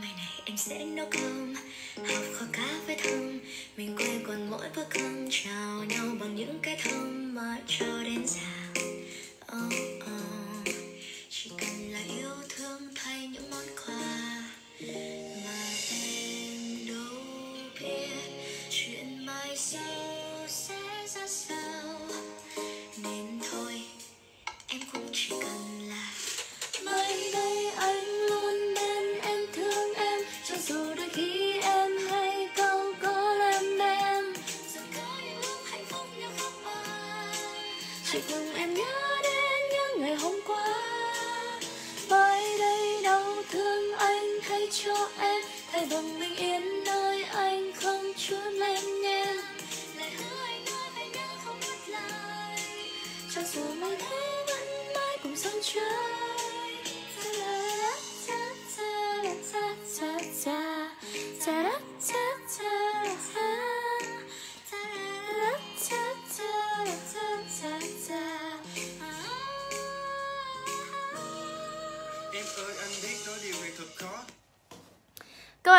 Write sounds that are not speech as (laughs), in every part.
Mai này em sẽ nấu cơm Học kho cá với thơm Mình quên quần mỗi bữa cơm Chào nhau bằng những cái thơm Mà cho đến già oh.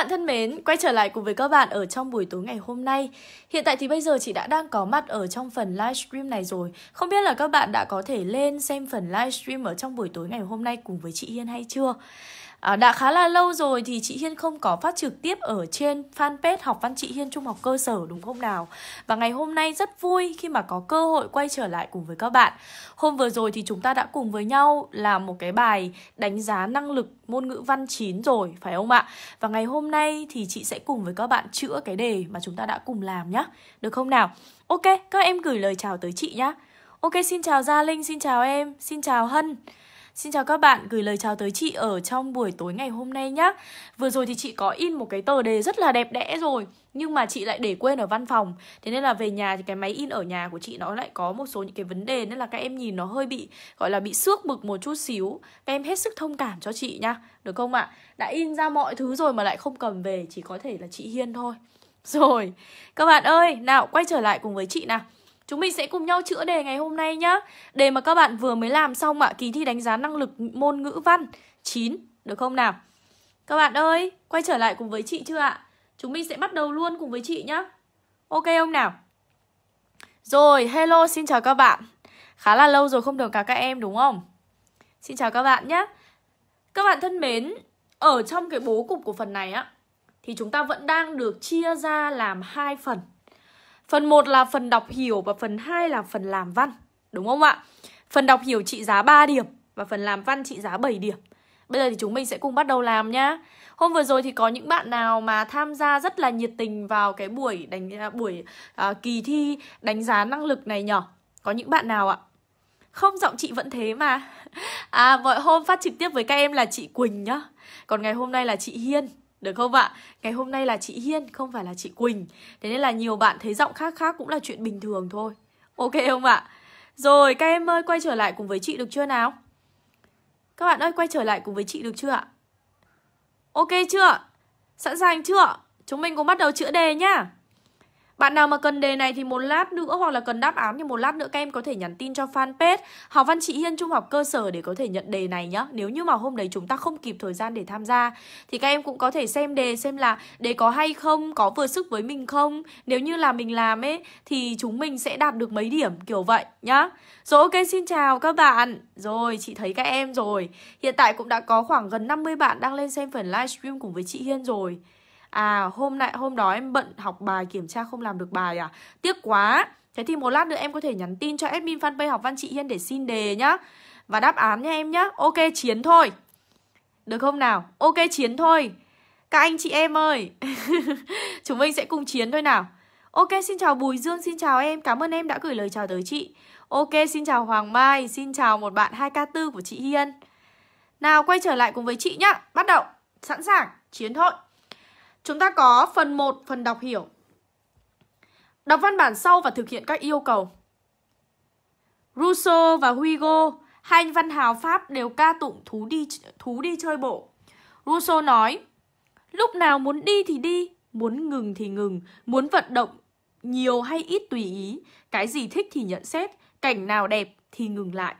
bạn thân mến, quay trở lại cùng với các bạn ở trong buổi tối ngày hôm nay. Hiện tại thì bây giờ chị đã đang có mặt ở trong phần livestream này rồi. Không biết là các bạn đã có thể lên xem phần livestream ở trong buổi tối ngày hôm nay cùng với chị Hiên hay chưa? À, đã khá là lâu rồi thì chị Hiên không có phát trực tiếp ở trên fanpage học văn chị Hiên Trung học cơ sở đúng không nào? Và ngày hôm nay rất vui khi mà có cơ hội quay trở lại cùng với các bạn. Hôm vừa rồi thì chúng ta đã cùng với nhau làm một cái bài đánh giá năng lực môn ngữ văn 9 rồi phải không ạ? Và ngày hôm nay thì chị sẽ cùng với các bạn chữa cái đề mà chúng ta đã cùng làm nhá. Được không nào? Ok, các em gửi lời chào tới chị nhá. Ok, xin chào Gia Linh, xin chào em, xin chào Hân. Xin chào các bạn, gửi lời chào tới chị ở trong buổi tối ngày hôm nay nhé. Vừa rồi thì chị có in một cái tờ đề rất là đẹp đẽ rồi, nhưng mà chị lại để quên ở văn phòng. Thế nên là về nhà thì cái máy in ở nhà của chị nó lại có một số những cái vấn đề nên là các em nhìn nó hơi bị gọi là bị xước mực một chút xíu. Các em hết sức thông cảm cho chị nhá, được không ạ? À? Đã in ra mọi thứ rồi mà lại không cầm về, chỉ có thể là chị Hiên thôi. Rồi, các bạn ơi, nào quay trở lại cùng với chị nào. Chúng mình sẽ cùng nhau chữa đề ngày hôm nay nhá. Đề mà các bạn vừa mới làm xong ạ, kỳ thi đánh giá năng lực môn ngữ văn 9, được không nào? Các bạn ơi, quay trở lại cùng với chị chưa ạ? Chúng mình sẽ bắt đầu luôn cùng với chị nhá. Ok không nào? Rồi, hello, xin chào các bạn. Khá là lâu rồi không được cả các em đúng không? Xin chào các bạn nhé. Các bạn thân mến, ở trong cái bố cục của phần này á thì chúng ta vẫn đang được chia ra làm hai phần Phần 1 là phần đọc hiểu và phần 2 là phần làm văn. Đúng không ạ? Phần đọc hiểu trị giá 3 điểm và phần làm văn trị giá 7 điểm. Bây giờ thì chúng mình sẽ cùng bắt đầu làm nhá. Hôm vừa rồi thì có những bạn nào mà tham gia rất là nhiệt tình vào cái buổi đánh à, buổi à, kỳ thi đánh giá năng lực này nhở? Có những bạn nào ạ? Không giọng chị vẫn thế mà. (laughs) À mọi hôm phát trực tiếp với các em là chị Quỳnh nhá. Còn ngày hôm nay là chị Hiên được không ạ? Ngày hôm nay là chị Hiên, không phải là chị Quỳnh. Thế nên là nhiều bạn thấy giọng khác khác cũng là chuyện bình thường thôi. Ok không ạ? Rồi, các em ơi, quay trở lại cùng với chị được chưa nào? Các bạn ơi, quay trở lại cùng với chị được chưa ạ? Ok chưa? Sẵn sàng chưa? Chúng mình cùng bắt đầu chữa đề nhá. Bạn nào mà cần đề này thì một lát nữa hoặc là cần đáp án thì một lát nữa các em có thể nhắn tin cho fanpage Học Văn Chị Hiên Trung học cơ sở để có thể nhận đề này nhá. Nếu như mà hôm đấy chúng ta không kịp thời gian để tham gia thì các em cũng có thể xem đề xem là đề có hay không, có vừa sức với mình không. Nếu như là mình làm ấy thì chúng mình sẽ đạt được mấy điểm kiểu vậy nhá. Rồi ok xin chào các bạn. Rồi chị thấy các em rồi. Hiện tại cũng đã có khoảng gần 50 bạn đang lên xem phần livestream cùng với chị Hiên rồi à hôm nay hôm đó em bận học bài kiểm tra không làm được bài à tiếc quá thế thì một lát nữa em có thể nhắn tin cho admin fanpage học văn chị hiên để xin đề nhá và đáp án nha em nhá ok chiến thôi được không nào ok chiến thôi các anh chị em ơi (laughs) chúng mình sẽ cùng chiến thôi nào ok xin chào bùi dương xin chào em cảm ơn em đã gửi lời chào tới chị ok xin chào hoàng mai xin chào một bạn 2 k 4 của chị hiên nào quay trở lại cùng với chị nhá bắt đầu sẵn sàng chiến thôi Chúng ta có phần 1, phần đọc hiểu. Đọc văn bản sau và thực hiện các yêu cầu. Rousseau và Hugo, hai văn hào Pháp đều ca tụng thú đi thú đi chơi bộ. Rousseau nói, lúc nào muốn đi thì đi, muốn ngừng thì ngừng, muốn vận động nhiều hay ít tùy ý, cái gì thích thì nhận xét, cảnh nào đẹp thì ngừng lại.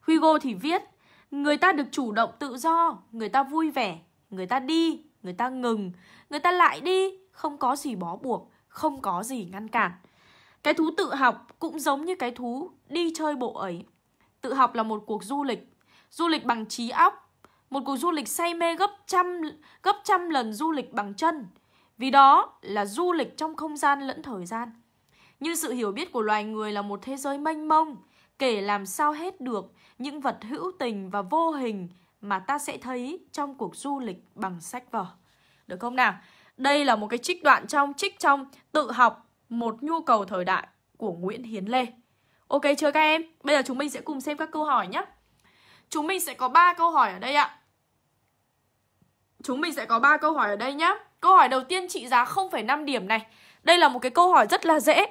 Hugo thì viết, người ta được chủ động tự do, người ta vui vẻ, người ta đi, người ta ngừng, người ta lại đi, không có gì bó buộc, không có gì ngăn cản. Cái thú tự học cũng giống như cái thú đi chơi bộ ấy. Tự học là một cuộc du lịch, du lịch bằng trí óc, một cuộc du lịch say mê gấp trăm gấp trăm lần du lịch bằng chân. Vì đó là du lịch trong không gian lẫn thời gian. Như sự hiểu biết của loài người là một thế giới mênh mông, kể làm sao hết được những vật hữu tình và vô hình mà ta sẽ thấy trong cuộc du lịch bằng sách vở được không nào? Đây là một cái trích đoạn trong trích trong tự học một nhu cầu thời đại của Nguyễn Hiến Lê. Ok chưa các em? Bây giờ chúng mình sẽ cùng xem các câu hỏi nhé. Chúng mình sẽ có 3 câu hỏi ở đây ạ. Chúng mình sẽ có 3 câu hỏi ở đây nhé. Câu hỏi đầu tiên trị giá 0,5 điểm này. Đây là một cái câu hỏi rất là dễ.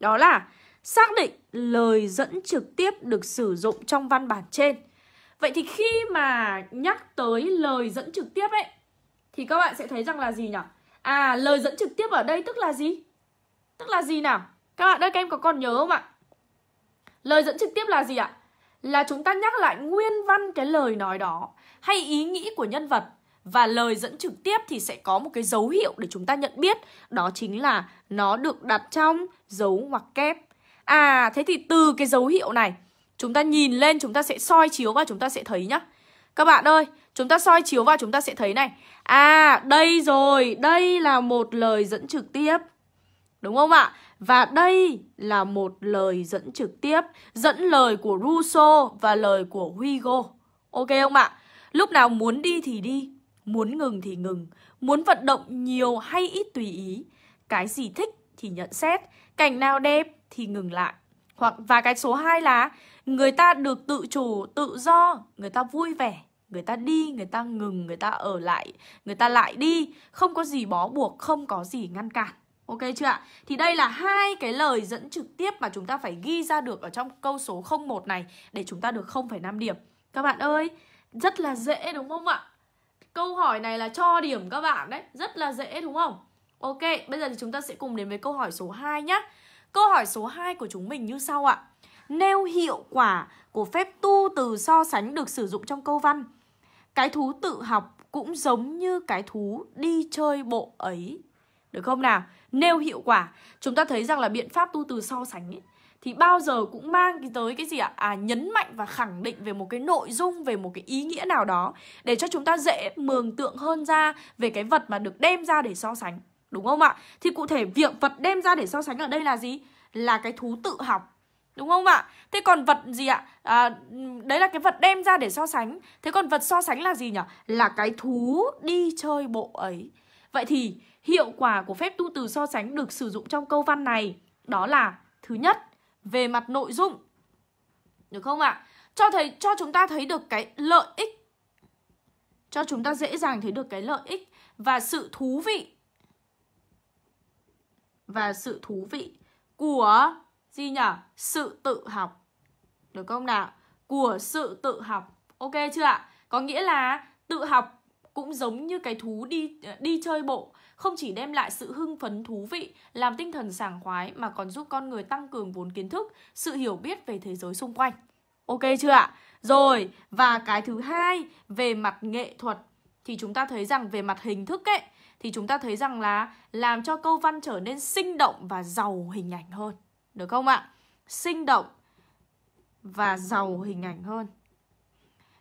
Đó là xác định lời dẫn trực tiếp được sử dụng trong văn bản trên. Vậy thì khi mà nhắc tới lời dẫn trực tiếp ấy thì các bạn sẽ thấy rằng là gì nhỉ? À, lời dẫn trực tiếp ở đây tức là gì? Tức là gì nào? Các bạn ơi, các em có còn nhớ không ạ? Lời dẫn trực tiếp là gì ạ? Là chúng ta nhắc lại nguyên văn cái lời nói đó hay ý nghĩ của nhân vật và lời dẫn trực tiếp thì sẽ có một cái dấu hiệu để chúng ta nhận biết đó chính là nó được đặt trong dấu ngoặc kép. À, thế thì từ cái dấu hiệu này chúng ta nhìn lên chúng ta sẽ soi chiếu và chúng ta sẽ thấy nhá các bạn ơi, chúng ta soi chiếu vào chúng ta sẽ thấy này. À, đây rồi, đây là một lời dẫn trực tiếp. Đúng không ạ? Và đây là một lời dẫn trực tiếp, dẫn lời của Russo và lời của Hugo. Ok không ạ? Lúc nào muốn đi thì đi, muốn ngừng thì ngừng, muốn vận động nhiều hay ít tùy ý. Cái gì thích thì nhận xét, cảnh nào đẹp thì ngừng lại. Hoặc và cái số 2 là người ta được tự chủ, tự do, người ta vui vẻ người ta đi người ta ngừng người ta ở lại người ta lại đi không có gì bó buộc không có gì ngăn cản Ok chưa ạ? Thì đây là hai cái lời dẫn trực tiếp mà chúng ta phải ghi ra được ở trong câu số 01 này để chúng ta được 0,5 điểm. Các bạn ơi, rất là dễ đúng không ạ? Câu hỏi này là cho điểm các bạn đấy, rất là dễ đúng không? Ok, bây giờ thì chúng ta sẽ cùng đến với câu hỏi số 2 nhé. Câu hỏi số 2 của chúng mình như sau ạ. Nêu hiệu quả của phép tu từ so sánh được sử dụng trong câu văn cái thú tự học cũng giống như cái thú đi chơi bộ ấy được không nào nêu hiệu quả chúng ta thấy rằng là biện pháp tu từ so sánh ấy, thì bao giờ cũng mang tới cái gì ạ à? nhấn mạnh và khẳng định về một cái nội dung về một cái ý nghĩa nào đó để cho chúng ta dễ mường tượng hơn ra về cái vật mà được đem ra để so sánh đúng không ạ thì cụ thể việc vật đem ra để so sánh ở đây là gì là cái thú tự học Đúng không ạ? Thế còn vật gì ạ? À, đấy là cái vật đem ra để so sánh Thế còn vật so sánh là gì nhỉ? Là cái thú đi chơi bộ ấy Vậy thì hiệu quả của phép tu từ so sánh được sử dụng trong câu văn này Đó là thứ nhất về mặt nội dung Được không ạ? Cho, thấy, cho chúng ta thấy được cái lợi ích Cho chúng ta dễ dàng thấy được cái lợi ích Và sự thú vị Và sự thú vị của gì nhở? Sự tự học. Được không nào? Của sự tự học. Ok chưa ạ? Có nghĩa là tự học cũng giống như cái thú đi đi chơi bộ, không chỉ đem lại sự hưng phấn thú vị, làm tinh thần sảng khoái mà còn giúp con người tăng cường vốn kiến thức, sự hiểu biết về thế giới xung quanh. Ok chưa ạ? Rồi, và cái thứ hai về mặt nghệ thuật thì chúng ta thấy rằng về mặt hình thức ấy thì chúng ta thấy rằng là làm cho câu văn trở nên sinh động và giàu hình ảnh hơn. Được không ạ? Sinh động và giàu hình ảnh hơn.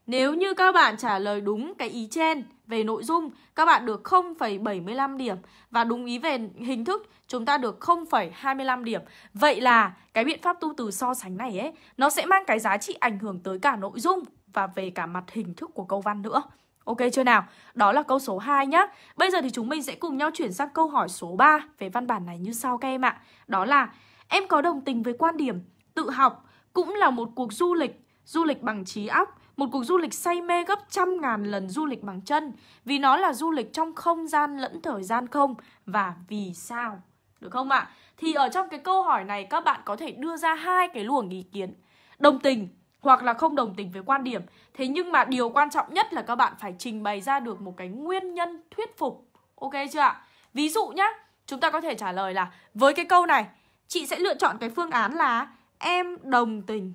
Nếu như các bạn trả lời đúng cái ý trên về nội dung, các bạn được 0,75 điểm và đúng ý về hình thức, chúng ta được 0,25 điểm. Vậy là cái biện pháp tu từ so sánh này ấy, nó sẽ mang cái giá trị ảnh hưởng tới cả nội dung và về cả mặt hình thức của câu văn nữa. Ok chưa nào? Đó là câu số 2 nhá. Bây giờ thì chúng mình sẽ cùng nhau chuyển sang câu hỏi số 3 về văn bản này như sau các em ạ. Đó là Em có đồng tình với quan điểm tự học cũng là một cuộc du lịch, du lịch bằng trí óc, một cuộc du lịch say mê gấp trăm ngàn lần du lịch bằng chân vì nó là du lịch trong không gian lẫn thời gian không và vì sao? Được không ạ? Thì ở trong cái câu hỏi này các bạn có thể đưa ra hai cái luồng ý kiến. Đồng tình hoặc là không đồng tình với quan điểm. Thế nhưng mà điều quan trọng nhất là các bạn phải trình bày ra được một cái nguyên nhân thuyết phục. Ok chưa ạ? Ví dụ nhá, chúng ta có thể trả lời là với cái câu này Chị sẽ lựa chọn cái phương án là em đồng tình.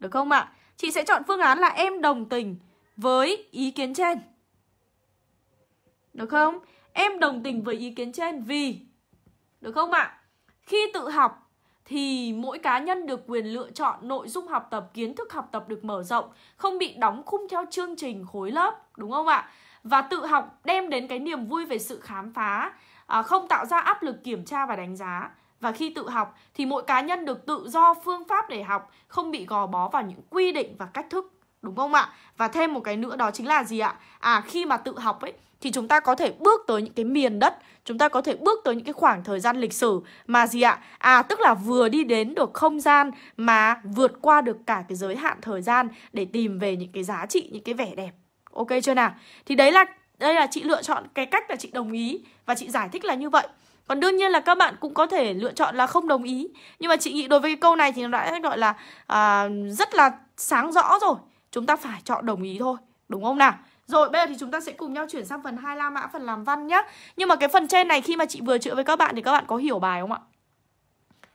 Được không ạ? Chị sẽ chọn phương án là em đồng tình với ý kiến trên. Được không? Em đồng tình với ý kiến trên vì Được không ạ? Khi tự học thì mỗi cá nhân được quyền lựa chọn nội dung học tập, kiến thức học tập được mở rộng, không bị đóng khung theo chương trình khối lớp, đúng không ạ? Và tự học đem đến cái niềm vui về sự khám phá, À, không tạo ra áp lực kiểm tra và đánh giá và khi tự học thì mỗi cá nhân được tự do phương pháp để học không bị gò bó vào những quy định và cách thức đúng không ạ và thêm một cái nữa đó chính là gì ạ à khi mà tự học ấy thì chúng ta có thể bước tới những cái miền đất chúng ta có thể bước tới những cái khoảng thời gian lịch sử mà gì ạ à tức là vừa đi đến được không gian mà vượt qua được cả cái giới hạn thời gian để tìm về những cái giá trị những cái vẻ đẹp ok chưa nào thì đấy là đây là chị lựa chọn cái cách là chị đồng ý và chị giải thích là như vậy còn đương nhiên là các bạn cũng có thể lựa chọn là không đồng ý nhưng mà chị nghĩ đối với cái câu này thì nó đã gọi là à, rất là sáng rõ rồi chúng ta phải chọn đồng ý thôi đúng không nào rồi bây giờ thì chúng ta sẽ cùng nhau chuyển sang phần hai la mã phần làm văn nhé nhưng mà cái phần trên này khi mà chị vừa chữa với các bạn thì các bạn có hiểu bài không ạ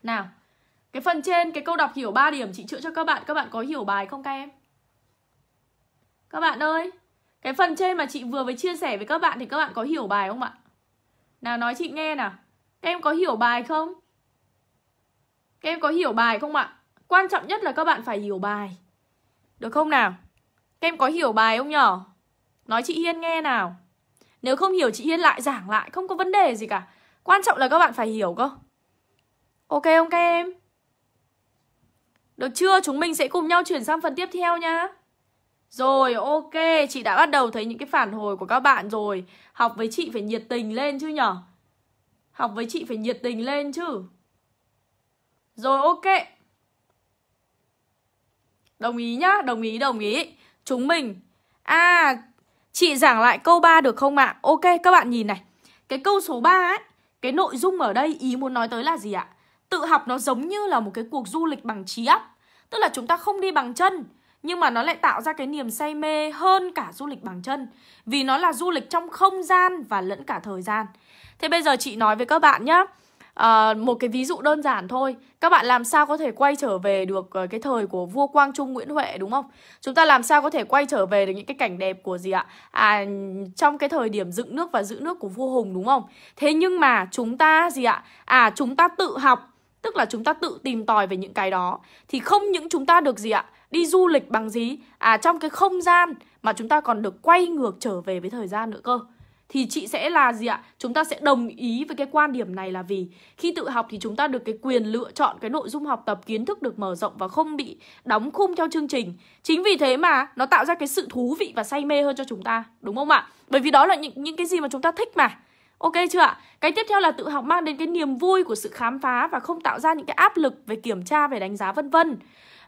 nào cái phần trên cái câu đọc hiểu 3 điểm chị chữa cho các bạn các bạn có hiểu bài không các em các bạn ơi cái phần trên mà chị vừa mới chia sẻ với các bạn thì các bạn có hiểu bài không ạ? Nào nói chị nghe nào. Các em có hiểu bài không? Các em có hiểu bài không ạ? Quan trọng nhất là các bạn phải hiểu bài. Được không nào? Các em có hiểu bài không nhở? Nói chị Hiên nghe nào. Nếu không hiểu chị Hiên lại giảng lại, không có vấn đề gì cả. Quan trọng là các bạn phải hiểu cơ. Ok không các em? Được chưa? Chúng mình sẽ cùng nhau chuyển sang phần tiếp theo nha. Rồi ok, chị đã bắt đầu thấy những cái phản hồi của các bạn rồi Học với chị phải nhiệt tình lên chứ nhở Học với chị phải nhiệt tình lên chứ Rồi ok Đồng ý nhá, đồng ý, đồng ý Chúng mình À, chị giảng lại câu 3 được không ạ? À? Ok, các bạn nhìn này Cái câu số 3 ấy Cái nội dung ở đây ý muốn nói tới là gì ạ? À? Tự học nó giống như là một cái cuộc du lịch bằng trí óc Tức là chúng ta không đi bằng chân nhưng mà nó lại tạo ra cái niềm say mê hơn cả du lịch bằng chân vì nó là du lịch trong không gian và lẫn cả thời gian thế bây giờ chị nói với các bạn nhé à, ờ, một cái ví dụ đơn giản thôi các bạn làm sao có thể quay trở về được ờ, cái thời của vua quang trung nguyễn huệ đúng không chúng ta làm sao có thể quay trở về được những cái cảnh đẹp của gì ạ à trong cái thời điểm dựng nước và giữ nước của vua hùng đúng không thế nhưng mà chúng ta gì ạ à chúng ta tự học tức là chúng ta tự tìm tòi về những cái đó thì không những chúng ta được gì ạ đi du lịch bằng gì à trong cái không gian mà chúng ta còn được quay ngược trở về với thời gian nữa cơ thì chị sẽ là gì ạ? Chúng ta sẽ đồng ý với cái quan điểm này là vì khi tự học thì chúng ta được cái quyền lựa chọn cái nội dung học tập, kiến thức được mở rộng và không bị đóng khung theo chương trình. Chính vì thế mà nó tạo ra cái sự thú vị và say mê hơn cho chúng ta, đúng không ạ? Bởi vì đó là những những cái gì mà chúng ta thích mà. Ok chưa ạ? Cái tiếp theo là tự học mang đến cái niềm vui của sự khám phá và không tạo ra những cái áp lực về kiểm tra, về đánh giá vân vân.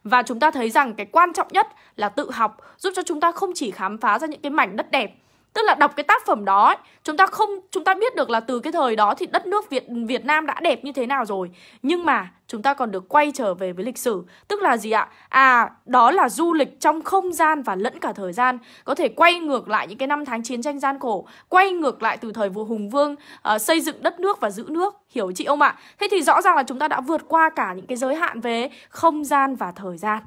Và chúng ta thấy rằng cái quan trọng nhất là tự học giúp cho chúng ta không chỉ khám phá ra những cái mảnh đất đẹp tức là đọc cái tác phẩm đó ấy, chúng ta không chúng ta biết được là từ cái thời đó thì đất nước Việt Việt Nam đã đẹp như thế nào rồi nhưng mà chúng ta còn được quay trở về với lịch sử tức là gì ạ à đó là du lịch trong không gian và lẫn cả thời gian có thể quay ngược lại những cái năm tháng chiến tranh gian khổ quay ngược lại từ thời vua hùng vương uh, xây dựng đất nước và giữ nước hiểu chị ông ạ thế thì rõ ràng là chúng ta đã vượt qua cả những cái giới hạn về không gian và thời gian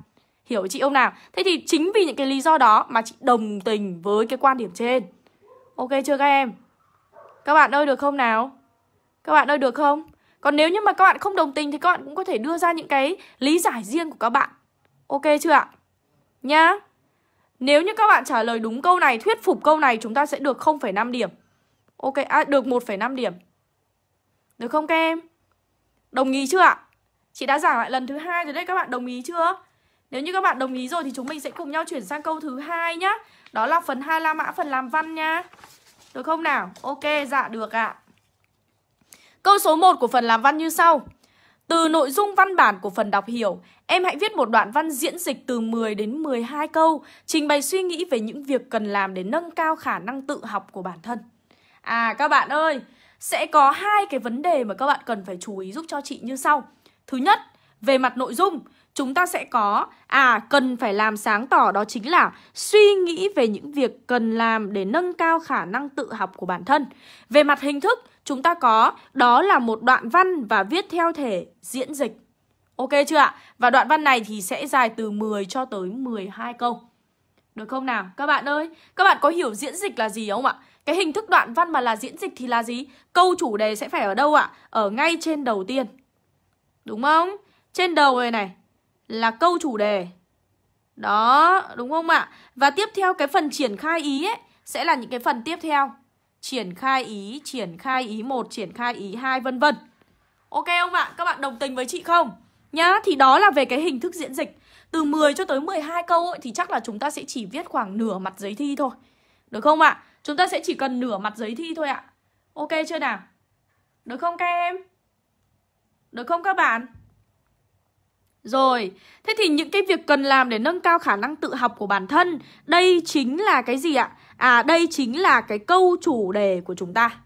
Hiểu chị không nào? Thế thì chính vì những cái lý do đó mà chị đồng tình với cái quan điểm trên. Ok chưa các em? Các bạn ơi được không nào? Các bạn ơi được không? Còn nếu như mà các bạn không đồng tình thì các bạn cũng có thể đưa ra những cái lý giải riêng của các bạn. Ok chưa ạ? Nhá. Nếu như các bạn trả lời đúng câu này, thuyết phục câu này chúng ta sẽ được 0,5 điểm. Ok, à, được 1,5 điểm. Được không các em? Đồng ý chưa ạ? Chị đã giảng lại lần thứ hai rồi đấy, các bạn đồng ý chưa? Nếu như các bạn đồng ý rồi thì chúng mình sẽ cùng nhau chuyển sang câu thứ hai nhá. Đó là phần hai la mã, phần làm văn nha. Được không nào? Ok, dạ được ạ. Câu số 1 của phần làm văn như sau. Từ nội dung văn bản của phần đọc hiểu, em hãy viết một đoạn văn diễn dịch từ 10 đến 12 câu, trình bày suy nghĩ về những việc cần làm để nâng cao khả năng tự học của bản thân. À các bạn ơi, sẽ có hai cái vấn đề mà các bạn cần phải chú ý giúp cho chị như sau. Thứ nhất, về mặt nội dung, chúng ta sẽ có à cần phải làm sáng tỏ đó chính là suy nghĩ về những việc cần làm để nâng cao khả năng tự học của bản thân. Về mặt hình thức, chúng ta có đó là một đoạn văn và viết theo thể diễn dịch. Ok chưa ạ? Và đoạn văn này thì sẽ dài từ 10 cho tới 12 câu. Được không nào? Các bạn ơi, các bạn có hiểu diễn dịch là gì không ạ? Cái hình thức đoạn văn mà là diễn dịch thì là gì? Câu chủ đề sẽ phải ở đâu ạ? Ở ngay trên đầu tiên. Đúng không? Trên đầu này này, là câu chủ đề. Đó, đúng không ạ? Và tiếp theo cái phần triển khai ý ấy sẽ là những cái phần tiếp theo. Triển khai ý, triển khai ý 1, triển khai ý 2 vân vân. Ok không ạ? Các bạn đồng tình với chị không? Nhá, thì đó là về cái hình thức diễn dịch. Từ 10 cho tới 12 câu ấy, thì chắc là chúng ta sẽ chỉ viết khoảng nửa mặt giấy thi thôi. Được không ạ? Chúng ta sẽ chỉ cần nửa mặt giấy thi thôi ạ. Ok chưa nào? Được không các em? Được không các bạn? Rồi, thế thì những cái việc cần làm để nâng cao khả năng tự học của bản thân Đây chính là cái gì ạ? À, đây chính là cái câu chủ đề của chúng ta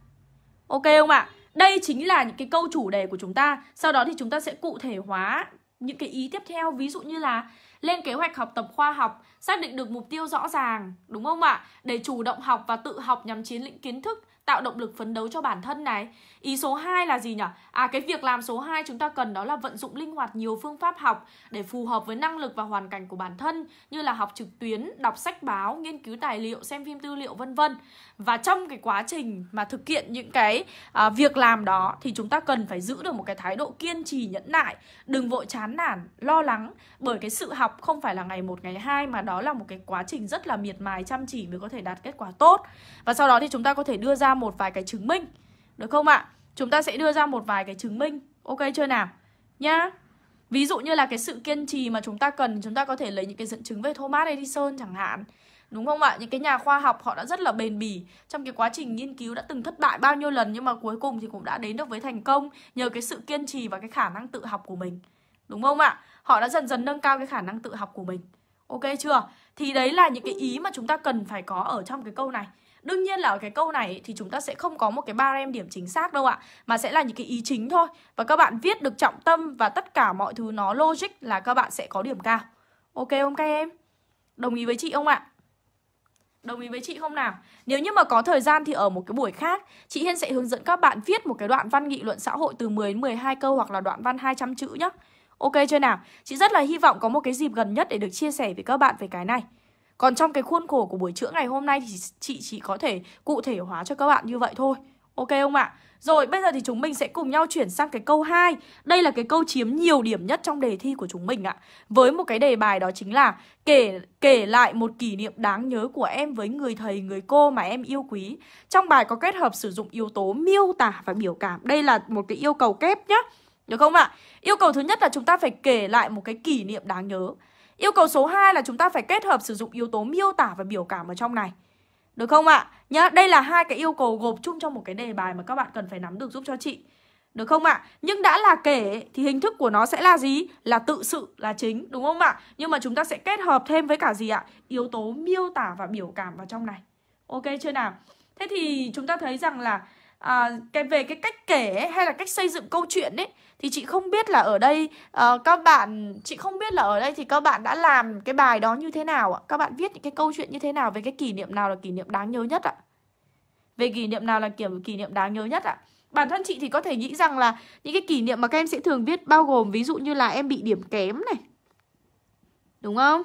Ok không ạ? Đây chính là những cái câu chủ đề của chúng ta Sau đó thì chúng ta sẽ cụ thể hóa những cái ý tiếp theo Ví dụ như là lên kế hoạch học tập khoa học Xác định được mục tiêu rõ ràng, đúng không ạ? Để chủ động học và tự học nhằm chiến lĩnh kiến thức tạo động lực phấn đấu cho bản thân này. Ý số 2 là gì nhỉ? À cái việc làm số 2 chúng ta cần đó là vận dụng linh hoạt nhiều phương pháp học để phù hợp với năng lực và hoàn cảnh của bản thân như là học trực tuyến, đọc sách báo, nghiên cứu tài liệu, xem phim tư liệu vân vân. Và trong cái quá trình mà thực hiện những cái à, việc làm đó thì chúng ta cần phải giữ được một cái thái độ kiên trì nhẫn nại, đừng vội chán nản, lo lắng bởi cái sự học không phải là ngày một ngày hai mà đó là một cái quá trình rất là miệt mài chăm chỉ mới có thể đạt kết quả tốt. Và sau đó thì chúng ta có thể đưa ra một vài cái chứng minh. Được không ạ? À? Chúng ta sẽ đưa ra một vài cái chứng minh. Ok chưa nào? Nhá. Ví dụ như là cái sự kiên trì mà chúng ta cần, chúng ta có thể lấy những cái dẫn chứng về Thomas Edison chẳng hạn. Đúng không ạ? Những cái nhà khoa học họ đã rất là bền bỉ trong cái quá trình nghiên cứu đã từng thất bại bao nhiêu lần nhưng mà cuối cùng thì cũng đã đến được với thành công nhờ cái sự kiên trì và cái khả năng tự học của mình. Đúng không ạ? Họ đã dần dần nâng cao cái khả năng tự học của mình. Ok chưa? Thì đấy là những cái ý mà chúng ta cần phải có ở trong cái câu này. Đương nhiên là ở cái câu này thì chúng ta sẽ không có một cái barem điểm chính xác đâu ạ Mà sẽ là những cái ý chính thôi Và các bạn viết được trọng tâm và tất cả mọi thứ nó logic là các bạn sẽ có điểm cao Ok không các em? Đồng ý với chị không ạ? Đồng ý với chị không nào? Nếu như mà có thời gian thì ở một cái buổi khác, chị Hiên sẽ hướng dẫn các bạn viết một cái đoạn văn nghị luận xã hội từ 10 đến 12 câu hoặc là đoạn văn 200 chữ nhé Ok chưa nào? Chị rất là hy vọng có một cái dịp gần nhất để được chia sẻ với các bạn về cái này. Còn trong cái khuôn khổ của buổi chữa ngày hôm nay thì chị chỉ có thể cụ thể hóa cho các bạn như vậy thôi. Ok không ạ? Rồi bây giờ thì chúng mình sẽ cùng nhau chuyển sang cái câu 2 Đây là cái câu chiếm nhiều điểm nhất trong đề thi của chúng mình ạ Với một cái đề bài đó chính là Kể kể lại một kỷ niệm đáng nhớ của em với người thầy, người cô mà em yêu quý Trong bài có kết hợp sử dụng yếu tố miêu tả và biểu cảm Đây là một cái yêu cầu kép nhá Được không ạ? Yêu cầu thứ nhất là chúng ta phải kể lại một cái kỷ niệm đáng nhớ Yêu cầu số 2 là chúng ta phải kết hợp sử dụng yếu tố miêu tả và biểu cảm ở trong này. Được không ạ? À? Nhá, đây là hai cái yêu cầu gộp chung trong một cái đề bài mà các bạn cần phải nắm được giúp cho chị. Được không ạ? Nhưng đã là kể thì hình thức của nó sẽ là gì? Là tự sự là chính, đúng không ạ? Nhưng mà chúng ta sẽ kết hợp thêm với cả gì ạ? Yếu tố miêu tả và biểu cảm vào trong này. Ok chưa nào? Thế thì chúng ta thấy rằng là à, cái về cái cách kể ấy, hay là cách xây dựng câu chuyện ấy thì chị không biết là ở đây uh, các bạn chị không biết là ở đây thì các bạn đã làm cái bài đó như thế nào ạ các bạn viết những cái câu chuyện như thế nào về cái kỷ niệm nào là kỷ niệm đáng nhớ nhất ạ về kỷ niệm nào là kiểu kỷ niệm đáng nhớ nhất ạ bản thân chị thì có thể nghĩ rằng là những cái kỷ niệm mà các em sẽ thường viết bao gồm ví dụ như là em bị điểm kém này đúng không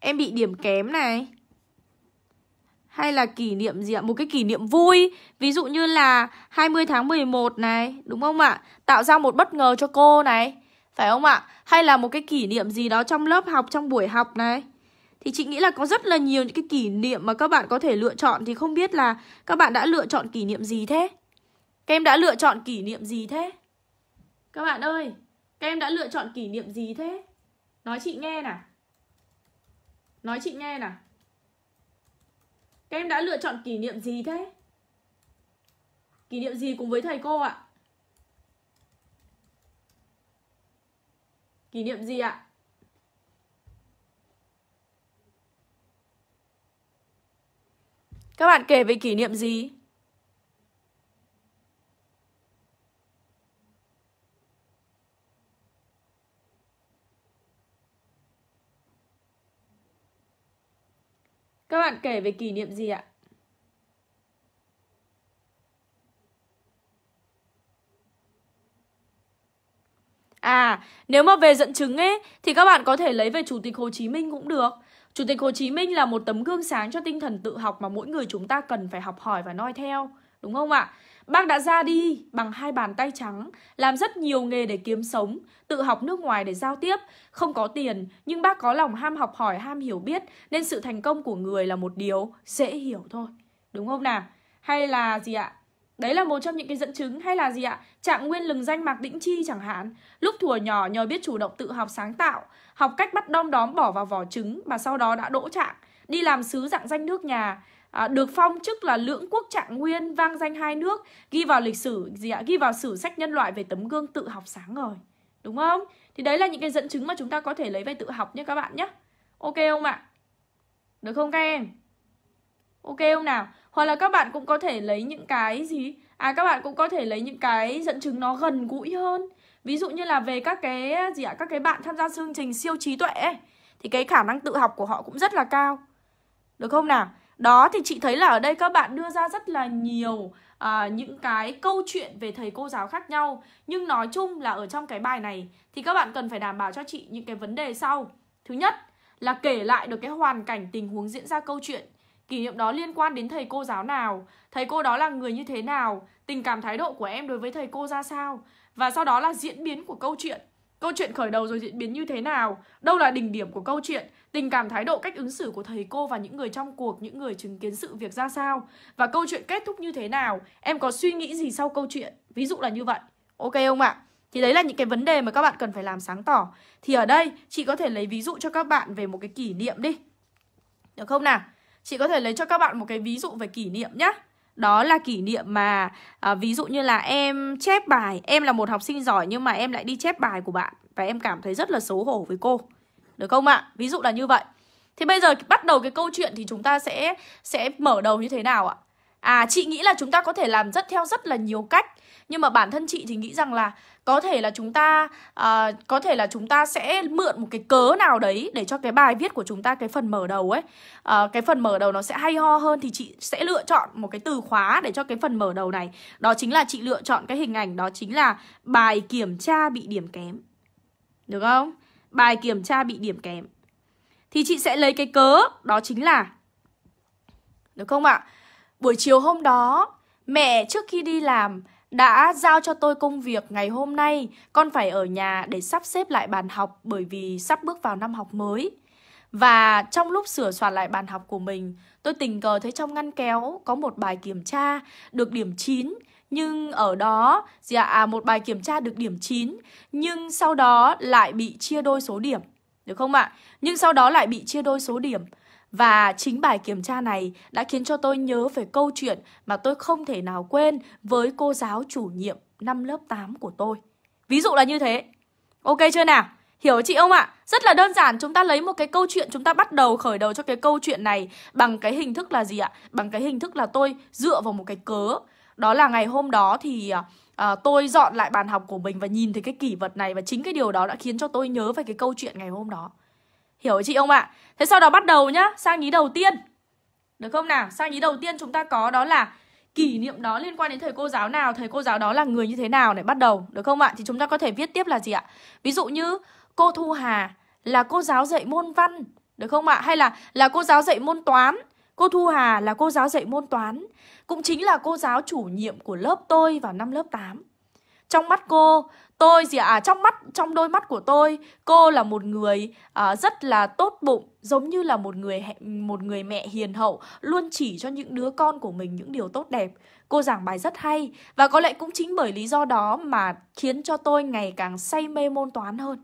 em bị điểm kém này hay là kỷ niệm gì ạ? Một cái kỷ niệm vui, ví dụ như là 20 tháng 11 này, đúng không ạ? Tạo ra một bất ngờ cho cô này, phải không ạ? Hay là một cái kỷ niệm gì đó trong lớp học, trong buổi học này. Thì chị nghĩ là có rất là nhiều những cái kỷ niệm mà các bạn có thể lựa chọn thì không biết là các bạn đã lựa chọn kỷ niệm gì thế? Các em đã lựa chọn kỷ niệm gì thế? Các bạn ơi, các em đã lựa chọn kỷ niệm gì thế? Nói chị nghe nào. Nói chị nghe nào. Các em đã lựa chọn kỷ niệm gì thế? Kỷ niệm gì cùng với thầy cô ạ? Kỷ niệm gì ạ? Các bạn kể về kỷ niệm gì? Các bạn kể về kỷ niệm gì ạ? À, nếu mà về dẫn chứng ấy thì các bạn có thể lấy về Chủ tịch Hồ Chí Minh cũng được. Chủ tịch Hồ Chí Minh là một tấm gương sáng cho tinh thần tự học mà mỗi người chúng ta cần phải học hỏi và noi theo, đúng không ạ? Bác đã ra đi bằng hai bàn tay trắng, làm rất nhiều nghề để kiếm sống, tự học nước ngoài để giao tiếp, không có tiền nhưng bác có lòng ham học hỏi, ham hiểu biết nên sự thành công của người là một điều dễ hiểu thôi. Đúng không nào? Hay là gì ạ? Đấy là một trong những cái dẫn chứng hay là gì ạ? Trạng nguyên lừng danh Mạc Đĩnh Chi chẳng hạn. Lúc thuở nhỏ nhờ biết chủ động tự học sáng tạo, học cách bắt đom đóm bỏ vào vỏ trứng mà sau đó đã đỗ trạng, đi làm sứ dạng danh nước nhà, à, được phong chức là lưỡng quốc trạng nguyên vang danh hai nước ghi vào lịch sử gì ạ ghi vào sử sách nhân loại về tấm gương tự học sáng ngời đúng không thì đấy là những cái dẫn chứng mà chúng ta có thể lấy về tự học nhé các bạn nhé ok không ạ được không các em ok không nào hoặc là các bạn cũng có thể lấy những cái gì à các bạn cũng có thể lấy những cái dẫn chứng nó gần gũi hơn ví dụ như là về các cái gì ạ các cái bạn tham gia chương trình siêu trí tuệ ấy, thì cái khả năng tự học của họ cũng rất là cao được không nào đó thì chị thấy là ở đây các bạn đưa ra rất là nhiều à, những cái câu chuyện về thầy cô giáo khác nhau Nhưng nói chung là ở trong cái bài này thì các bạn cần phải đảm bảo cho chị những cái vấn đề sau Thứ nhất là kể lại được cái hoàn cảnh tình huống diễn ra câu chuyện Kỷ niệm đó liên quan đến thầy cô giáo nào Thầy cô đó là người như thế nào Tình cảm thái độ của em đối với thầy cô ra sao Và sau đó là diễn biến của câu chuyện Câu chuyện khởi đầu rồi diễn biến như thế nào? Đâu là đỉnh điểm của câu chuyện? Tình cảm thái độ cách ứng xử của thầy cô và những người trong cuộc, những người chứng kiến sự việc ra sao? Và câu chuyện kết thúc như thế nào? Em có suy nghĩ gì sau câu chuyện? Ví dụ là như vậy. Ok không ạ? Thì đấy là những cái vấn đề mà các bạn cần phải làm sáng tỏ. Thì ở đây chị có thể lấy ví dụ cho các bạn về một cái kỷ niệm đi. Được không nào? Chị có thể lấy cho các bạn một cái ví dụ về kỷ niệm nhé đó là kỷ niệm mà à, ví dụ như là em chép bài em là một học sinh giỏi nhưng mà em lại đi chép bài của bạn và em cảm thấy rất là xấu hổ với cô được không ạ à? ví dụ là như vậy thế bây giờ bắt đầu cái câu chuyện thì chúng ta sẽ sẽ mở đầu như thế nào ạ à? à chị nghĩ là chúng ta có thể làm rất theo rất là nhiều cách nhưng mà bản thân chị thì nghĩ rằng là có thể là chúng ta à, có thể là chúng ta sẽ mượn một cái cớ nào đấy để cho cái bài viết của chúng ta cái phần mở đầu ấy à, cái phần mở đầu nó sẽ hay ho hơn thì chị sẽ lựa chọn một cái từ khóa để cho cái phần mở đầu này đó chính là chị lựa chọn cái hình ảnh đó chính là bài kiểm tra bị điểm kém được không bài kiểm tra bị điểm kém thì chị sẽ lấy cái cớ đó chính là được không ạ buổi chiều hôm đó mẹ trước khi đi làm đã giao cho tôi công việc ngày hôm nay, con phải ở nhà để sắp xếp lại bàn học bởi vì sắp bước vào năm học mới. Và trong lúc sửa soạn lại bàn học của mình, tôi tình cờ thấy trong ngăn kéo có một bài kiểm tra được điểm 9 nhưng ở đó gì dạ, À, một bài kiểm tra được điểm 9 nhưng sau đó lại bị chia đôi số điểm. Được không ạ? Nhưng sau đó lại bị chia đôi số điểm. Và chính bài kiểm tra này đã khiến cho tôi nhớ về câu chuyện mà tôi không thể nào quên với cô giáo chủ nhiệm năm lớp 8 của tôi. Ví dụ là như thế. Ok chưa nào? Hiểu chị không ạ? Rất là đơn giản, chúng ta lấy một cái câu chuyện, chúng ta bắt đầu khởi đầu cho cái câu chuyện này bằng cái hình thức là gì ạ? Bằng cái hình thức là tôi dựa vào một cái cớ. Đó là ngày hôm đó thì à, à tôi dọn lại bàn học của mình và nhìn thấy cái kỷ vật này và chính cái điều đó đã khiến cho tôi nhớ về cái câu chuyện ngày hôm đó. Hiểu chị không ạ? Thế sau đó bắt đầu nhá, sang ý đầu tiên. Được không nào? Sang ý đầu tiên chúng ta có đó là kỷ niệm đó liên quan đến thầy cô giáo nào, thầy cô giáo đó là người như thế nào để bắt đầu, được không ạ? Thì chúng ta có thể viết tiếp là gì ạ? Ví dụ như cô Thu Hà là cô giáo dạy môn văn, được không ạ? Hay là là cô giáo dạy môn toán, cô Thu Hà là cô giáo dạy môn toán, cũng chính là cô giáo chủ nhiệm của lớp tôi vào năm lớp 8 trong mắt cô tôi gì à, trong mắt trong đôi mắt của tôi cô là một người uh, rất là tốt bụng giống như là một người một người mẹ hiền hậu luôn chỉ cho những đứa con của mình những điều tốt đẹp cô giảng bài rất hay và có lẽ cũng chính bởi lý do đó mà khiến cho tôi ngày càng say mê môn toán hơn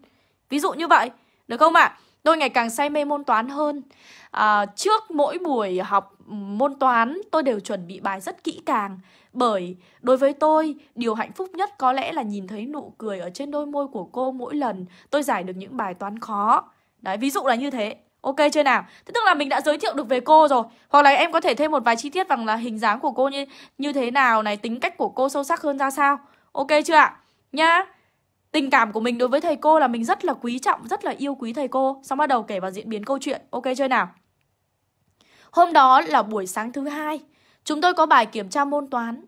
ví dụ như vậy được không ạ à? Tôi ngày càng say mê môn toán hơn. À, trước mỗi buổi học môn toán, tôi đều chuẩn bị bài rất kỹ càng. Bởi đối với tôi, điều hạnh phúc nhất có lẽ là nhìn thấy nụ cười ở trên đôi môi của cô mỗi lần tôi giải được những bài toán khó. Đấy, ví dụ là như thế. Ok chưa nào? Thế tức là mình đã giới thiệu được về cô rồi Hoặc là em có thể thêm một vài chi tiết rằng là hình dáng của cô như như thế nào này Tính cách của cô sâu sắc hơn ra sao Ok chưa ạ? Nhá tình cảm của mình đối với thầy cô là mình rất là quý trọng, rất là yêu quý thầy cô. Xong bắt đầu kể vào diễn biến câu chuyện. Ok chưa nào? Hôm đó là buổi sáng thứ hai, chúng tôi có bài kiểm tra môn toán.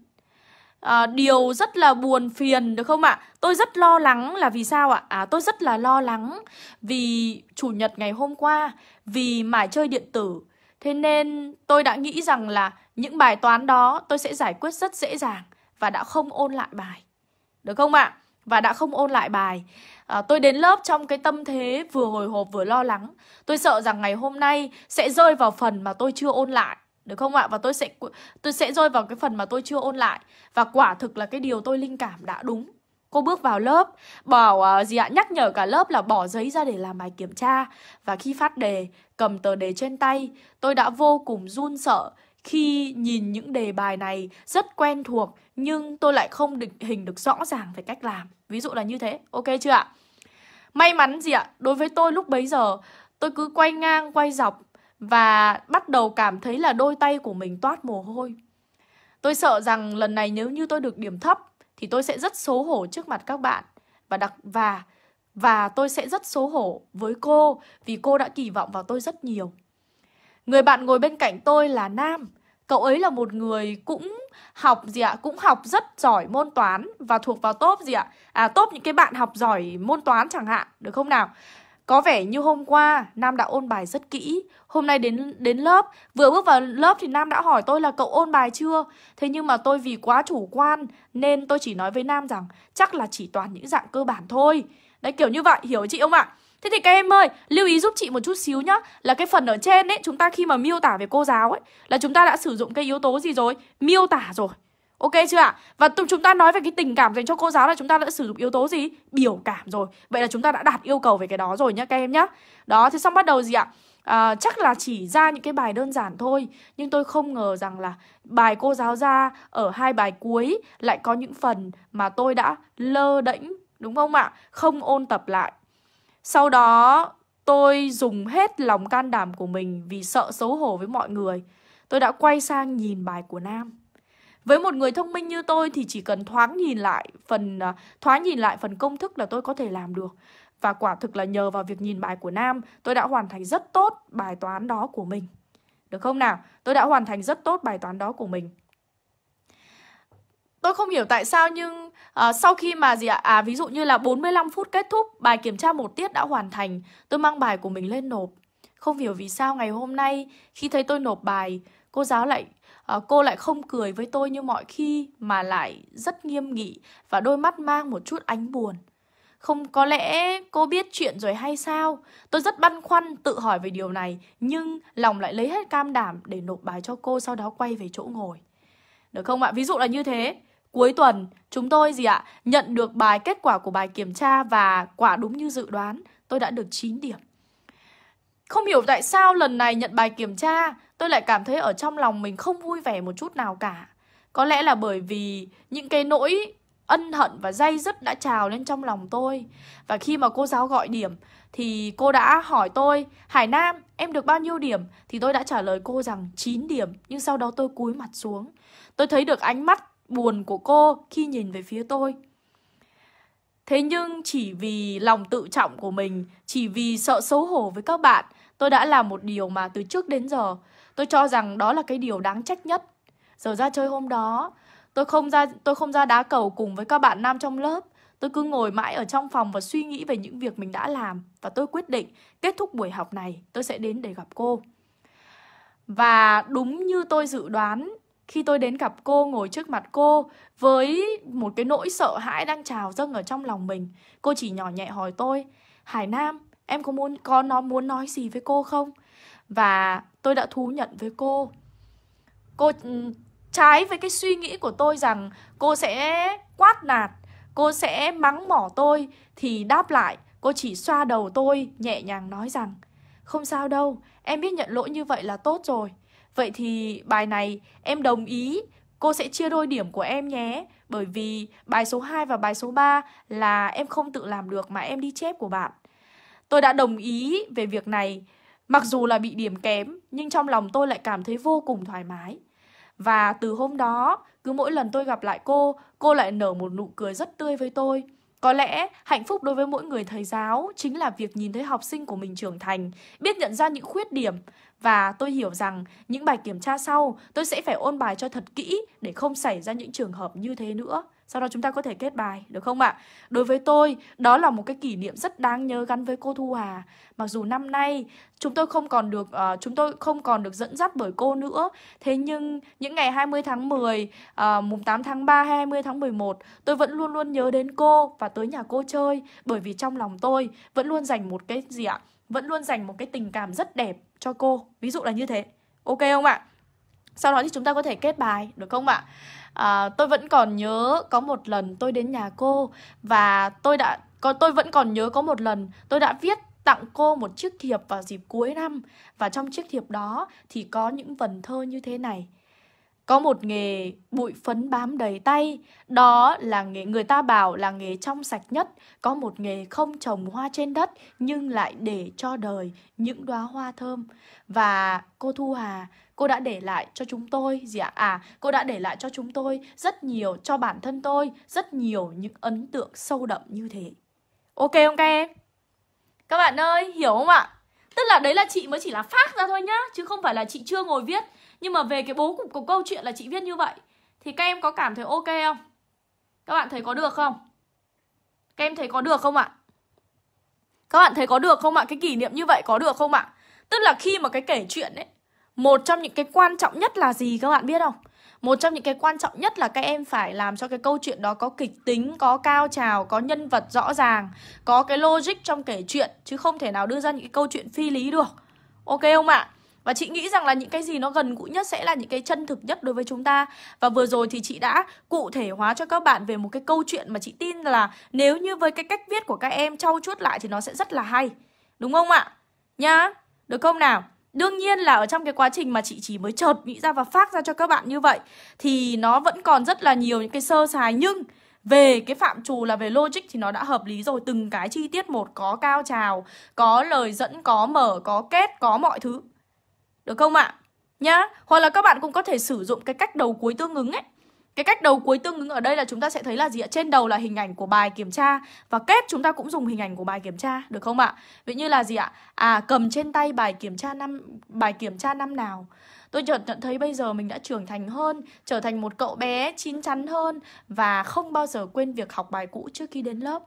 À, điều rất là buồn phiền được không ạ? Tôi rất lo lắng là vì sao ạ? À, tôi rất là lo lắng vì chủ nhật ngày hôm qua, vì mải chơi điện tử. Thế nên tôi đã nghĩ rằng là những bài toán đó tôi sẽ giải quyết rất dễ dàng và đã không ôn lại bài. Được không ạ? và đã không ôn lại bài. À, tôi đến lớp trong cái tâm thế vừa hồi hộp vừa lo lắng. Tôi sợ rằng ngày hôm nay sẽ rơi vào phần mà tôi chưa ôn lại, được không ạ? Và tôi sẽ tôi sẽ rơi vào cái phần mà tôi chưa ôn lại và quả thực là cái điều tôi linh cảm đã đúng. Cô bước vào lớp, bảo à, gì ạ nhắc nhở cả lớp là bỏ giấy ra để làm bài kiểm tra và khi phát đề, cầm tờ đề trên tay, tôi đã vô cùng run sợ khi nhìn những đề bài này rất quen thuộc nhưng tôi lại không định hình được rõ ràng về cách làm. Ví dụ là như thế, ok chưa ạ? May mắn gì ạ? Đối với tôi lúc bấy giờ tôi cứ quay ngang quay dọc và bắt đầu cảm thấy là đôi tay của mình toát mồ hôi. Tôi sợ rằng lần này nếu như tôi được điểm thấp thì tôi sẽ rất xấu hổ trước mặt các bạn và đặc và và tôi sẽ rất xấu hổ với cô vì cô đã kỳ vọng vào tôi rất nhiều. Người bạn ngồi bên cạnh tôi là Nam. Cậu ấy là một người cũng học gì ạ, cũng học rất giỏi môn toán và thuộc vào top gì ạ? À top những cái bạn học giỏi môn toán chẳng hạn, được không nào? Có vẻ như hôm qua Nam đã ôn bài rất kỹ Hôm nay đến đến lớp Vừa bước vào lớp thì Nam đã hỏi tôi là cậu ôn bài chưa Thế nhưng mà tôi vì quá chủ quan Nên tôi chỉ nói với Nam rằng Chắc là chỉ toàn những dạng cơ bản thôi Đấy kiểu như vậy hiểu chị không ạ à? Thế thì các em ơi, lưu ý giúp chị một chút xíu nhá Là cái phần ở trên ấy, chúng ta khi mà miêu tả về cô giáo ấy Là chúng ta đã sử dụng cái yếu tố gì rồi? Miêu tả rồi Ok chưa ạ? Và chúng ta nói về cái tình cảm dành cho cô giáo là chúng ta đã sử dụng yếu tố gì? Biểu cảm rồi Vậy là chúng ta đã đạt yêu cầu về cái đó rồi nhá các em nhá Đó, thế xong bắt đầu gì ạ? À, chắc là chỉ ra những cái bài đơn giản thôi Nhưng tôi không ngờ rằng là bài cô giáo ra ở hai bài cuối Lại có những phần mà tôi đã lơ đễnh đúng không ạ? Không ôn tập lại sau đó tôi dùng hết lòng can đảm của mình vì sợ xấu hổ với mọi người. Tôi đã quay sang nhìn bài của Nam. Với một người thông minh như tôi thì chỉ cần thoáng nhìn lại phần à, thoáng nhìn lại phần công thức là tôi có thể làm được. Và quả thực là nhờ vào việc nhìn bài của Nam, tôi đã hoàn thành rất tốt bài toán đó của mình. Được không nào? Tôi đã hoàn thành rất tốt bài toán đó của mình. Tôi không hiểu tại sao nhưng à, sau khi mà gì ạ? À ví dụ như là 45 phút kết thúc, bài kiểm tra một tiết đã hoàn thành, tôi mang bài của mình lên nộp. Không hiểu vì sao ngày hôm nay khi thấy tôi nộp bài, cô giáo lại à, cô lại không cười với tôi như mọi khi mà lại rất nghiêm nghị và đôi mắt mang một chút ánh buồn. Không có lẽ cô biết chuyện rồi hay sao? Tôi rất băn khoăn tự hỏi về điều này, nhưng lòng lại lấy hết cam đảm để nộp bài cho cô sau đó quay về chỗ ngồi. Được không ạ? Ví dụ là như thế. Cuối tuần, chúng tôi gì ạ, nhận được bài kết quả của bài kiểm tra và quả đúng như dự đoán, tôi đã được 9 điểm. Không hiểu tại sao lần này nhận bài kiểm tra, tôi lại cảm thấy ở trong lòng mình không vui vẻ một chút nào cả. Có lẽ là bởi vì những cái nỗi ân hận và dây dứt đã trào lên trong lòng tôi. Và khi mà cô giáo gọi điểm thì cô đã hỏi tôi, Hải Nam, em được bao nhiêu điểm? Thì tôi đã trả lời cô rằng 9 điểm, nhưng sau đó tôi cúi mặt xuống. Tôi thấy được ánh mắt buồn của cô khi nhìn về phía tôi thế nhưng chỉ vì lòng tự trọng của mình chỉ vì sợ xấu hổ với các bạn tôi đã làm một điều mà từ trước đến giờ tôi cho rằng đó là cái điều đáng trách nhất giờ ra chơi hôm đó tôi không ra tôi không ra đá cầu cùng với các bạn nam trong lớp tôi cứ ngồi mãi ở trong phòng và suy nghĩ về những việc mình đã làm và tôi quyết định kết thúc buổi học này tôi sẽ đến để gặp cô và đúng như tôi dự đoán khi tôi đến gặp cô ngồi trước mặt cô với một cái nỗi sợ hãi đang trào dâng ở trong lòng mình cô chỉ nhỏ nhẹ hỏi tôi hải nam em có muốn con nó muốn nói gì với cô không và tôi đã thú nhận với cô cô trái với cái suy nghĩ của tôi rằng cô sẽ quát nạt cô sẽ mắng mỏ tôi thì đáp lại cô chỉ xoa đầu tôi nhẹ nhàng nói rằng không sao đâu em biết nhận lỗi như vậy là tốt rồi Vậy thì bài này em đồng ý cô sẽ chia đôi điểm của em nhé Bởi vì bài số 2 và bài số 3 là em không tự làm được mà em đi chép của bạn Tôi đã đồng ý về việc này Mặc dù là bị điểm kém nhưng trong lòng tôi lại cảm thấy vô cùng thoải mái Và từ hôm đó cứ mỗi lần tôi gặp lại cô Cô lại nở một nụ cười rất tươi với tôi có lẽ hạnh phúc đối với mỗi người thầy giáo chính là việc nhìn thấy học sinh của mình trưởng thành, biết nhận ra những khuyết điểm và tôi hiểu rằng những bài kiểm tra sau tôi sẽ phải ôn bài cho thật kỹ để không xảy ra những trường hợp như thế nữa. Sau đó chúng ta có thể kết bài, được không ạ? Đối với tôi, đó là một cái kỷ niệm rất đáng nhớ gắn với cô Thu Hà. Mặc dù năm nay chúng tôi không còn được uh, chúng tôi không còn được dẫn dắt bởi cô nữa, thế nhưng những ngày 20 tháng 10, uh, ờ, mùng 8 tháng 3 hay 20 tháng 11, tôi vẫn luôn luôn nhớ đến cô và tới nhà cô chơi bởi vì trong lòng tôi vẫn luôn dành một cái gì ạ? vẫn luôn dành một cái tình cảm rất đẹp cho cô ví dụ là như thế ok không ạ sau đó thì chúng ta có thể kết bài được không ạ à, tôi vẫn còn nhớ có một lần tôi đến nhà cô và tôi đã có tôi vẫn còn nhớ có một lần tôi đã viết tặng cô một chiếc thiệp vào dịp cuối năm và trong chiếc thiệp đó thì có những vần thơ như thế này có một nghề bụi phấn bám đầy tay đó là nghề người ta bảo là nghề trong sạch nhất có một nghề không trồng hoa trên đất nhưng lại để cho đời những đóa hoa thơm và cô thu hà cô đã để lại cho chúng tôi gì ạ à? cô đã để lại cho chúng tôi rất nhiều cho bản thân tôi rất nhiều những ấn tượng sâu đậm như thế ok không các em các bạn ơi hiểu không ạ tức là đấy là chị mới chỉ là phát ra thôi nhá chứ không phải là chị chưa ngồi viết nhưng mà về cái bố cục của câu chuyện là chị viết như vậy thì các em có cảm thấy ok không các bạn thấy có được không các em thấy có được không ạ các bạn thấy có được không ạ cái kỷ niệm như vậy có được không ạ tức là khi mà cái kể chuyện ấy một trong những cái quan trọng nhất là gì các bạn biết không một trong những cái quan trọng nhất là các em phải làm cho cái câu chuyện đó có kịch tính, có cao trào, có nhân vật rõ ràng, có cái logic trong kể chuyện chứ không thể nào đưa ra những cái câu chuyện phi lý được. Ok không ạ? À? và chị nghĩ rằng là những cái gì nó gần gũi nhất sẽ là những cái chân thực nhất đối với chúng ta và vừa rồi thì chị đã cụ thể hóa cho các bạn về một cái câu chuyện mà chị tin là nếu như với cái cách viết của các em trau chuốt lại thì nó sẽ rất là hay đúng không ạ nhá được không nào Đương nhiên là ở trong cái quá trình mà chị chỉ mới chợt nghĩ ra và phát ra cho các bạn như vậy Thì nó vẫn còn rất là nhiều những cái sơ sài Nhưng về cái phạm trù là về logic thì nó đã hợp lý rồi Từng cái chi tiết một có cao trào, có lời dẫn, có mở, có kết, có mọi thứ được không ạ? À? Nhá, hoặc là các bạn cũng có thể sử dụng cái cách đầu cuối tương ứng ấy cái cách đầu cuối tương ứng ở đây là chúng ta sẽ thấy là gì ạ? Trên đầu là hình ảnh của bài kiểm tra và kép chúng ta cũng dùng hình ảnh của bài kiểm tra được không ạ? Ví như là gì ạ? À cầm trên tay bài kiểm tra năm bài kiểm tra năm nào. Tôi chợt nhận thấy bây giờ mình đã trưởng thành hơn, trở thành một cậu bé chín chắn hơn và không bao giờ quên việc học bài cũ trước khi đến lớp.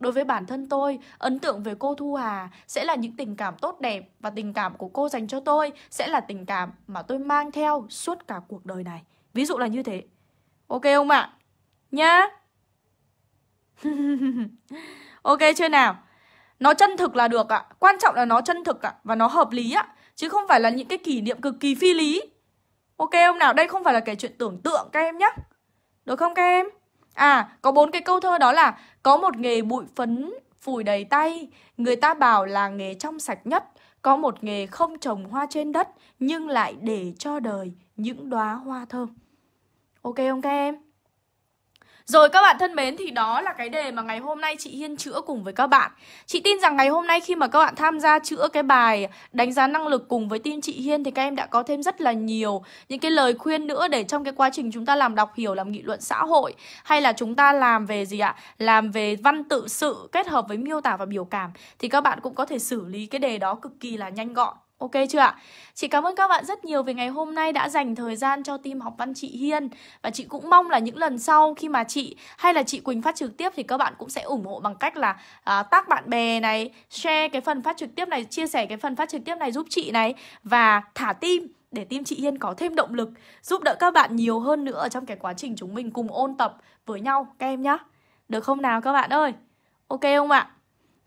Đối với bản thân tôi, ấn tượng về cô Thu Hà sẽ là những tình cảm tốt đẹp và tình cảm của cô dành cho tôi sẽ là tình cảm mà tôi mang theo suốt cả cuộc đời này. Ví dụ là như thế. Ok không ạ? Nhá. (laughs) ok chưa nào? Nó chân thực là được ạ. Quan trọng là nó chân thực ạ và nó hợp lý ạ, chứ không phải là những cái kỷ niệm cực kỳ phi lý. Ok không nào? Đây không phải là cái chuyện tưởng tượng các em nhá Được không các em? À, có bốn cái câu thơ đó là Có một nghề bụi phấn phủi đầy tay, người ta bảo là nghề trong sạch nhất, có một nghề không trồng hoa trên đất nhưng lại để cho đời những đóa hoa thơm. Ok không các em? Rồi các bạn thân mến thì đó là cái đề mà ngày hôm nay chị Hiên chữa cùng với các bạn Chị tin rằng ngày hôm nay khi mà các bạn tham gia chữa cái bài đánh giá năng lực cùng với team chị Hiên Thì các em đã có thêm rất là nhiều những cái lời khuyên nữa để trong cái quá trình chúng ta làm đọc hiểu, làm nghị luận xã hội Hay là chúng ta làm về gì ạ? Làm về văn tự sự kết hợp với miêu tả và biểu cảm Thì các bạn cũng có thể xử lý cái đề đó cực kỳ là nhanh gọn Ok chưa ạ? Chị cảm ơn các bạn rất nhiều vì ngày hôm nay đã dành thời gian cho team học văn chị Hiên Và chị cũng mong là những lần sau khi mà chị hay là chị Quỳnh phát trực tiếp Thì các bạn cũng sẽ ủng hộ bằng cách là à, tác bạn bè này Share cái phần phát trực tiếp này, chia sẻ cái phần phát trực tiếp này giúp chị này Và thả tim để team chị Hiên có thêm động lực Giúp đỡ các bạn nhiều hơn nữa ở trong cái quá trình chúng mình cùng ôn tập với nhau các em nhá Được không nào các bạn ơi? Ok không ạ?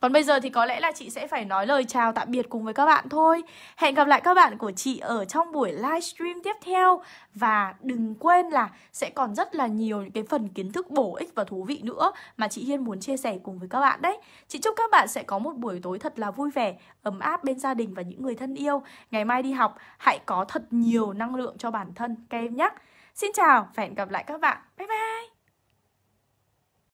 Còn bây giờ thì có lẽ là chị sẽ phải nói lời chào tạm biệt cùng với các bạn thôi. Hẹn gặp lại các bạn của chị ở trong buổi livestream tiếp theo và đừng quên là sẽ còn rất là nhiều những cái phần kiến thức bổ ích và thú vị nữa mà chị Hiên muốn chia sẻ cùng với các bạn đấy. Chị chúc các bạn sẽ có một buổi tối thật là vui vẻ, ấm áp bên gia đình và những người thân yêu. Ngày mai đi học hãy có thật nhiều năng lượng cho bản thân các em nhé. Xin chào và hẹn gặp lại các bạn. Bye bye.